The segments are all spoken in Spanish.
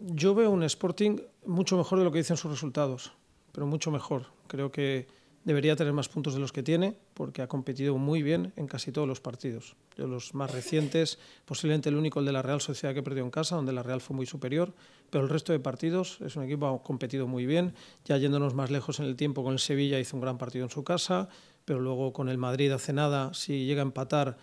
Yo veo un Sporting mucho mejor de lo que dicen sus resultados, pero mucho mejor. Creo que debería tener más puntos de los que tiene, porque ha competido muy bien en casi todos los partidos. De los más recientes, posiblemente el único, el de la Real Sociedad que perdió en casa, donde la Real fue muy superior, pero el resto de partidos es un equipo que ha competido muy bien. Ya yéndonos más lejos en el tiempo, con el Sevilla hizo un gran partido en su casa, pero luego con el Madrid hace nada, si llega a empatar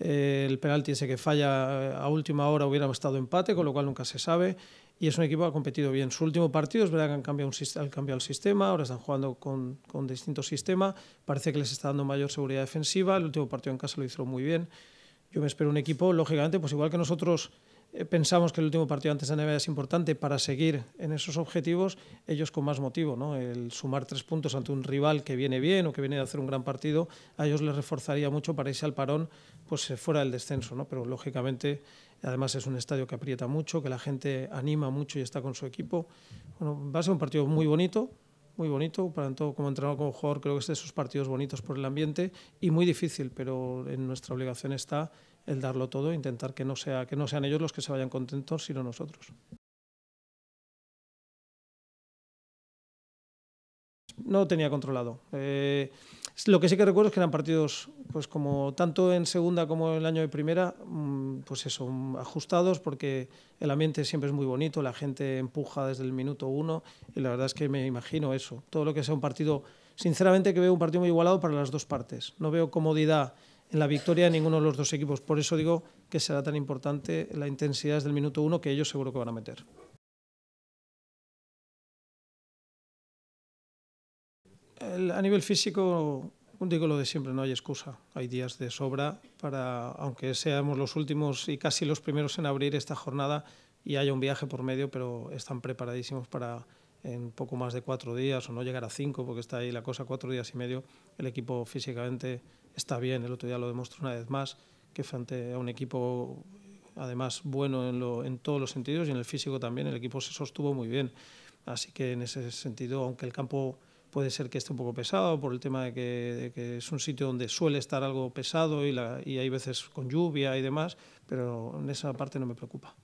eh, el penalti ese que falla eh, a última hora hubiera estado empate, con lo cual nunca se sabe. Y es un equipo que ha competido bien. Su último partido es verdad que han cambiado, han cambiado el sistema, ahora están jugando con, con distinto sistema. Parece que les está dando mayor seguridad defensiva. El último partido en casa lo hizo muy bien. Yo me espero un equipo, lógicamente, pues igual que nosotros eh, pensamos que el último partido antes de Navidad es importante para seguir en esos objetivos, ellos con más motivo, ¿no? El sumar tres puntos ante un rival que viene bien o que viene de hacer un gran partido, a ellos les reforzaría mucho para irse al parón, pues eh, fuera del descenso, ¿no? Pero lógicamente, además es un estadio que aprieta mucho, que la gente anima mucho y está con su equipo. Bueno, va a ser un partido muy bonito, muy bonito, para todo como entrenador como jugador creo que es de esos partidos bonitos por el ambiente y muy difícil, pero en nuestra obligación está el darlo todo, intentar que no, sea, que no sean ellos los que se vayan contentos, sino nosotros. No tenía controlado. Eh, lo que sí que recuerdo es que eran partidos, pues como tanto en segunda como en el año de primera, mm, pues eso, mm, ajustados porque el ambiente siempre es muy bonito, la gente empuja desde el minuto uno y la verdad es que me imagino eso. Todo lo que sea un partido, sinceramente que veo un partido muy igualado para las dos partes. No veo comodidad en la victoria de ninguno de los dos equipos. Por eso digo que será tan importante la intensidad desde el minuto uno que ellos seguro que van a meter. a nivel físico, digo lo de siempre, no hay excusa. Hay días de sobra para, aunque seamos los últimos y casi los primeros en abrir esta jornada y haya un viaje por medio, pero están preparadísimos para en poco más de cuatro días o no llegar a cinco, porque está ahí la cosa cuatro días y medio. El equipo físicamente está bien, el otro día lo demostró una vez más, que frente a un equipo además bueno en, lo, en todos los sentidos y en el físico también, el equipo se sostuvo muy bien. Así que en ese sentido, aunque el campo puede ser que esté un poco pesado por el tema de que, de que es un sitio donde suele estar algo pesado y, la, y hay veces con lluvia y demás, pero en esa parte no me preocupa.